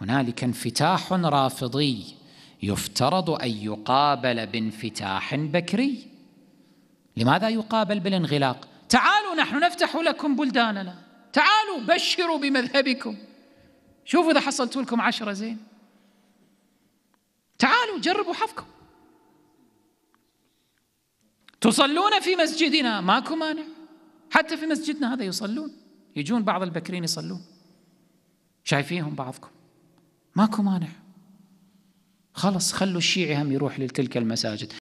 هنالك انفتاح رافضي يفترض ان يقابل بانفتاح بكري لماذا يقابل بالانغلاق تعالوا نحن نفتح لكم بلداننا تعالوا بشروا بمذهبكم شوفوا اذا حصلت لكم عشره زين تعالوا جربوا حظكم تصلون في مسجدنا ماكو مانع حتى في مسجدنا هذا يصلون يجون بعض البكرين يصلون شايفينهم بعضكم ماكو مانع خلص خلوا الشيعي هم يروح لتلك المساجد